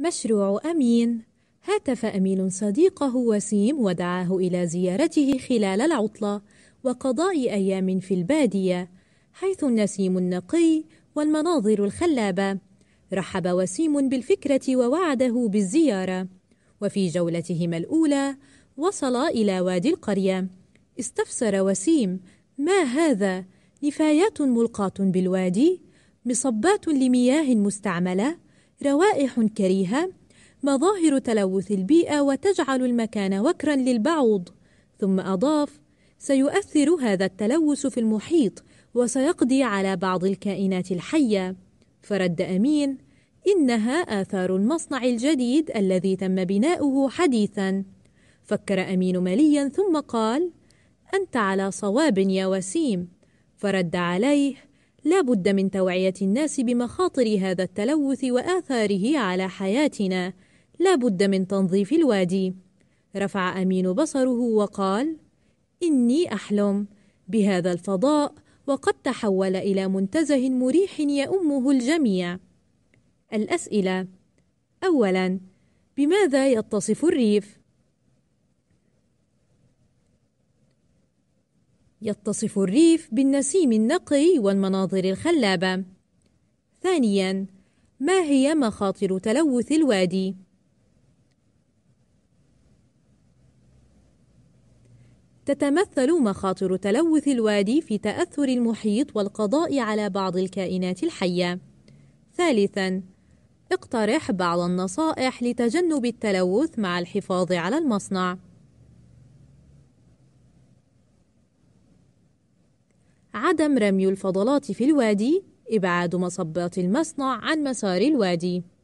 مشروع أمين هاتف أمين صديقه وسيم ودعاه إلى زيارته خلال العطلة وقضاء أيام في البادية حيث النسيم النقي والمناظر الخلابة رحب وسيم بالفكرة ووعده بالزيارة وفي جولتهما الأولى وصلا إلى وادي القرية استفسر وسيم ما هذا؟ نفايات ملقاة بالوادي؟ مصبات لمياه مستعملة؟ روائح كريهة مظاهر تلوث البيئة وتجعل المكان وكرا للبعوض ثم أضاف سيؤثر هذا التلوث في المحيط وسيقضي على بعض الكائنات الحية فرد أمين إنها آثار المصنع الجديد الذي تم بناؤه حديثا فكر أمين مليا ثم قال أنت على صواب يا وسيم فرد عليه لا بد من توعية الناس بمخاطر هذا التلوث وآثاره على حياتنا لا بد من تنظيف الوادي رفع أمين بصره وقال إني أحلم بهذا الفضاء وقد تحول إلى منتزه مريح يأمه الجميع الأسئلة أولا بماذا يتصف الريف؟ يتصف الريف بالنسيم النقي والمناظر الخلابة. ثانياً: ما هي مخاطر تلوث الوادي؟ تتمثل مخاطر تلوث الوادي في تأثر المحيط والقضاء على بعض الكائنات الحية. ثالثاً: اقترح بعض النصائح لتجنب التلوث مع الحفاظ على المصنع. عدم رمي الفضلات في الوادي إبعاد مصبات المصنع عن مسار الوادي